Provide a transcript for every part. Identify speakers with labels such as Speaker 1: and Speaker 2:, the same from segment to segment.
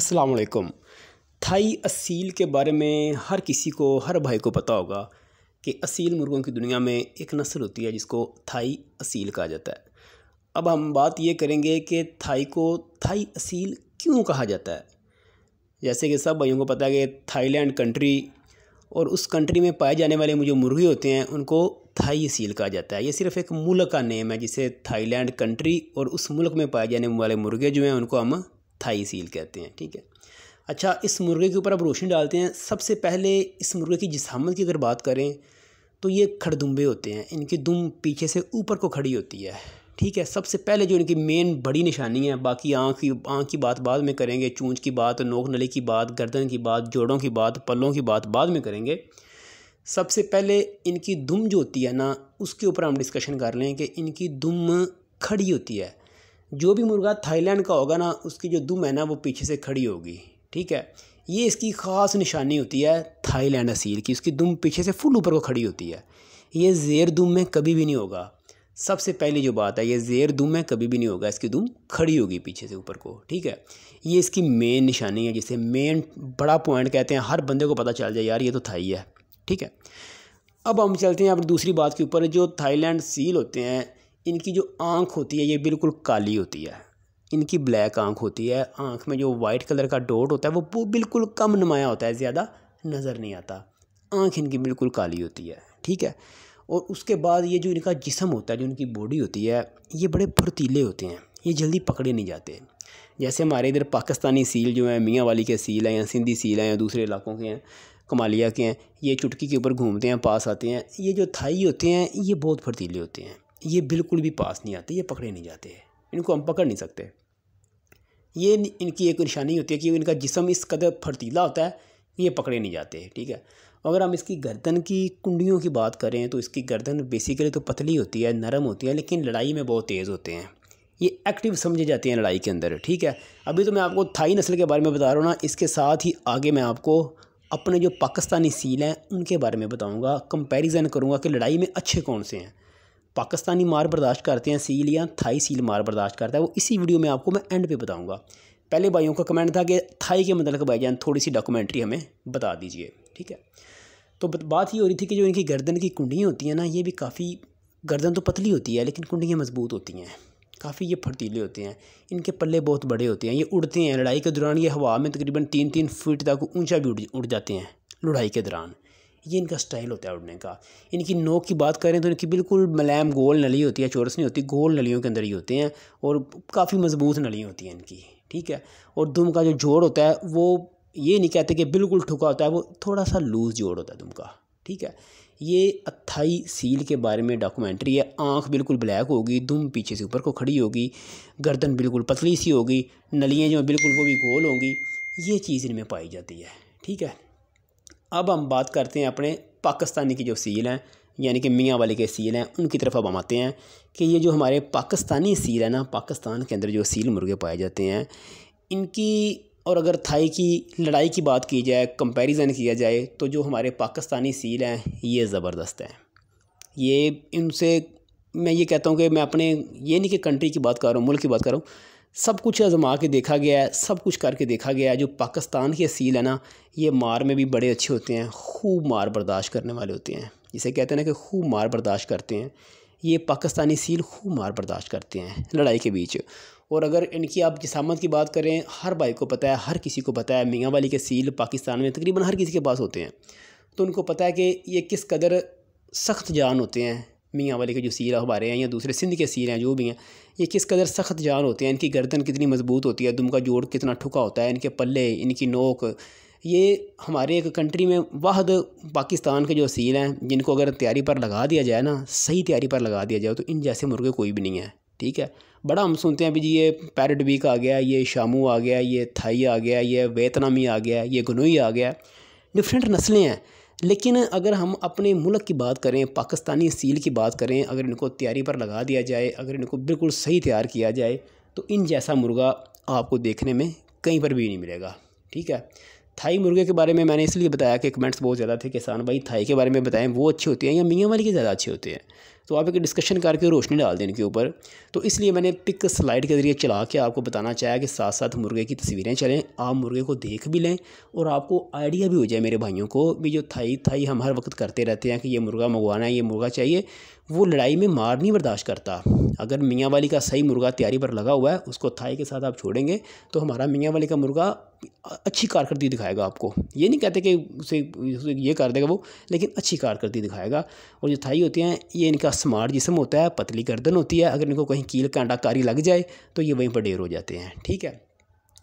Speaker 1: असलकुम थाई असील के बारे में हर किसी को हर भाई को पता होगा कि असील मुर्गों की दुनिया में एक नस्ल होती है जिसको थाई असील कहा जाता है अब हम बात ये करेंगे कि थाई को थाई असील क्यों कहा जाता है जैसे कि सब भाइयों को पता है कि थाईलैंड कंट्री और उस कंट्री में पाए जाने वाले जो मुर्गे होते हैं उनको थाई असील कहा जाता है ये सिर्फ एक मुल्क का नेम है जिसे थाईलैंड कंट्री और उस मुल्क में पाए जाने वाले मुर्गे जो हैं उनको हम थाई सील कहते हैं ठीक है अच्छा इस मुर्गे के ऊपर आप रोशनी डालते हैं सबसे पहले इस मुर्गे की जिसामत की अगर बात करें तो ये खड़दुम्बे होते हैं इनकी दुम पीछे से ऊपर को खड़ी होती है ठीक है सबसे पहले जो इनकी मेन बड़ी निशानी है बाकी आँख की आँख की बात बाद में करेंगे चूँच की बात नोक नली की बात गर्दन की बात जोड़ों की बात पलों की बात बाद में करेंगे सबसे पहले इनकी दुम जो होती है ना उसके ऊपर हम डिस्कशन कर लें कि इनकी दुम खड़ी होती है जो भी मुर्गा थाईलैंड का होगा ना उसकी जो दुम है ना वो पीछे से खड़ी होगी ठीक है ये इसकी ख़ास निशानी होती है थाईलैंड असील की उसकी दुम पीछे से फुल ऊपर को खड़ी होती है ये जेर दुम में कभी भी नहीं होगा सबसे पहली जो बात है ये जेर दुम में कभी भी नहीं होगा इसकी दुम खड़ी होगी पीछे से ऊपर को ठीक है ये इसकी मेन निशानी है जिसे मेन बड़ा पॉइंट कहते हैं हर बंदे को पता चल जाए यार ये तो थाई है ठीक है अब हम चलते हैं अपनी दूसरी बात के ऊपर जो थाईलैंड सील होते हैं इनकी जो आँख होती है ये बिल्कुल काली होती है इनकी ब्लैक आँख होती है आँख में जो वाइट कलर का डोट होता है वो वो बिल्कुल कम नुमाया होता है ज़्यादा नज़र नहीं आता आँख इनकी बिल्कुल काली होती है ठीक है और उसके बाद ये जो इनका जिसम होता है जो इनकी बॉडी होती है ये बड़े फुर्तीले होते हैं ये जल्दी पकड़े नहीं जाते जैसे हमारे इधर पाकिस्तानी सील जो हैं मियाँ वाली के सील हैं या सिंधी सील हैं या दूसरे इलाकों के हैं कमालिया के हैं ये चुटकी के ऊपर घूमते हैं पास आते हैं ये जो थाई होते हैं ये बहुत फुर्तीले होते हैं ये बिल्कुल भी पास नहीं आते ये पकड़े नहीं जाते इनको हम पकड़ नहीं सकते ये इनकी एक निशानी होती है कि इनका जिसम इस कदर फर्तीला होता है ये पकड़े नहीं जाते ठीक है अगर हम इसकी गर्दन की कुंडियों की बात करें तो इसकी गर्दन बेसिकली तो पतली होती है नरम होती है लेकिन लड़ाई में बहुत तेज़ होते हैं ये एक्टिव समझे जाते हैं लड़ाई के अंदर ठीक है अभी तो मैं आपको थाई नस्ल के बारे में बता रहा हूँ ना इसके साथ ही आगे मैं आपको अपने जो पाकिस्तानी सील हैं उनके बारे में बताऊँगा कंपेरिज़न करूँगा कि लड़ाई में अच्छे कौन से हैं पाकिस्तानी मार बर्दाश्त करते हैं सील या थाई सील मार बर्दाश्त करता है वो इसी वीडियो में आपको मैं एंड पे बताऊंगा पहले भाइयों का कमेंट था कि थाई के मतलब भाई जान थोड़ी सी डॉक्यूमेंट्री हमें बता दीजिए ठीक है तो बात ये हो रही थी कि जो इनकी गर्दन की कुंडियाँ होती हैं ना ये भी काफ़ी गर्दन तो पतली होती है लेकिन कुंडियाँ मजबूत होती हैं काफ़ी ये फर्तीले होते हैं इनके पल्ले बहुत बड़े होते हैं ये उड़ते हैं लड़ाई के दौरान ये हवा में तकरीबन तीन तीन फीट तक ऊँचा भी उड़ जाते हैं लड़ाई के दौरान ये इनका स्टाइल होता है उड़ने का इनकी नोक की बात करें तो इनकी बिल्कुल मलैम गोल नली होती है चौरस नहीं होती गोल नलियों के अंदर ही होते हैं और काफ़ी मजबूत नली होती हैं इनकी ठीक है और दुम का जो जोड़ होता है वो ये नहीं कहते कि बिल्कुल ठुका होता है वो थोड़ा सा लूज़ जोड़ होता है दुम का ठीक है ये अत्थाई सील के बारे में डॉक्यूमेंट्री है आँख बिल्कुल ब्लैक होगी दुम पीछे से ऊपर को खड़ी होगी गर्दन बिल्कुल पतली सी होगी नलियाँ जो बिल्कुल वो भी गोल होंगी ये चीज़ इनमें पाई जाती है ठीक है अब हम बात करते हैं अपने पाकिस्तानी की जो सील हैं यानी कि मियाँ वाले के सील हैं उनकी तरफ अब हम आते हैं कि ये जो हमारे पाकिस्तानी सील है ना पाकिस्तान के अंदर जो सील मुर्गे पाए जाते हैं इनकी और अगर थाई की लड़ाई की बात की जाए कंपैरिजन किया जाए तो जो हमारे पाकिस्तानी सील हैं ये ज़बरदस्त हैं ये इनसे मैं ये कहता हूँ कि मैं अपने ये नहीं कि कंट्री की बात कर रहा हूँ मुल्क की बात कर रहा हूँ सब कुछ आजमा के देखा गया है सब कुछ करके देखा गया है जो पाकिस्तान की असील है ना ये मार में भी बड़े अच्छे होते हैं खूब मार बर्दाश्त करने वाले होते हैं जिसे कहते हैं ना कि खूब मार बर्दाश्त करते हैं ये पाकिस्तानी सील खूब मार बर्दाश्त करते हैं लड़ाई के बीच और अगर इनकी आप जिसामत की बात करें हर भाई को पता है हर किसी को पता है मियाँ वाली के सील पाकिस्तान में तकरीबन हर किसी के पास होते हैं तो उनको पता है कि ये किस कदर सख्त जान होते हैं मियाँ वाले के जो सीर हमारे हैं या दूसरे सिंध के सीर हैं जो भी हैं ये किस कदर सख्त जान होते हैं इनकी गर्दन कितनी मजबूत होती है दुम का जोड़ कितना ठुका होता है इनके पल्ले इनकी नोक ये हमारे एक कंट्री में वाहद पाकिस्तान के जो सील हैं जिनको अगर तैयारी पर लगा दिया जाए ना सही तैयारी पर लगा दिया जाए तो इन जैसे मुर्गे कोई भी नहीं है ठीक है बड़ा हम सुनते हैं अभी जी ये पैरट वीक आ गया ये शामू आ गया ये थाई आ गया ये वेतनामी आ गया ये गनोई आ गया डिफरेंट नस्लें हैं लेकिन अगर हम अपने मुल्क की बात करें पाकिस्तानी सील की बात करें अगर इनको तैयारी पर लगा दिया जाए अगर इनको बिल्कुल सही तैयार किया जाए तो इन जैसा मुर्गा आपको देखने में कहीं पर भी नहीं मिलेगा ठीक है थाई मुर्गे के बारे में मैंने इसलिए बताया कि कमेंट्स बहुत ज़्यादा थे किसान भाई थाई के बारे में बताएं वो अच्छे होते हैं या मियाँ वाली के ज़्यादा अच्छे होते हैं तो आप एक डिस्कशन करके रोशनी डाल दें इनके ऊपर तो इसलिए मैंने पिक स्लाइड के ज़रिए चला के आपको बताना चाहा कि साथ साथ मुर्गे की तस्वीरें चलें आप मुर्गे को देख भी लें और आपको आइडिया भी हो जाए मेरे भाइयों को भी जो थाई थाई हम हर वक्त करते रहते हैं कि ये मुर्गा मंगवाना है ये मुर्गा चाहिए वो लड़ाई में मार नहीं बर्दाश्त करता अगर मियाँ वाली का सही मुर्गा तैयारी पर लगा हुआ है उसको थाई के साथ आप छोड़ेंगे तो हमारा मियाँ वाली का मुर्गा अच्छी कारकर्दगी दिखाएगा आपको ये नहीं कहते कि उसे, उसे ये कर देगा वो लेकिन अच्छी कारकर्दगी दिखाएगा और जो थाई होती हैं ये इनका स्मार्ट जिसम होता है पतली गर्दन होती है अगर इनको कहीं कील कांटाकारी लग जाए तो ये वहीं पर ढेर हो जाते हैं ठीक है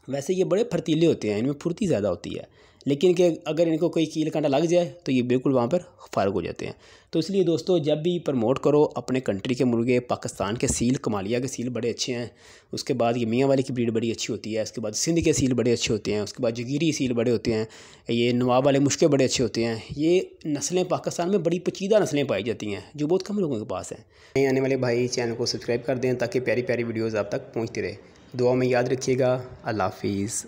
Speaker 1: वैसे ये बड़े फर्तीले होते हैं इनमें फुर्ती ज़्यादा होती है लेकिन कि अगर इनको कोई कील कांटा लग जाए तो ये बिल्कुल वहाँ पर फारग हो जाते हैं तो इसलिए दोस्तों जब भी प्रमोट करो अपने कंट्री के मुर्गे पाकिस्तान के सील कमालिया के सील बड़े अच्छे हैं उसके बाद ये मियाँ वाले की ब्रीड बड़ी अच्छी होती है उसके बाद सिंध के सील बड़े अच्छे होते हैं उसके बाद जगीरी सील बड़े होते हैं ये नवाब वाले मुश्के बड़े अच्छे होते हैं ये नस्लें पाकिस्तान में बड़ी पचीदा नस्लें पाई जाती हैं जो बहुत कम लोगों के पास हैं आने वाले भाई चैनल को सब्सक्राइब कर दें ताकि प्यारी प्यारी वीडियोज़ आप तक पहुँचती रहे दुआ में याद रखिएगा अल्लाह हाफिज़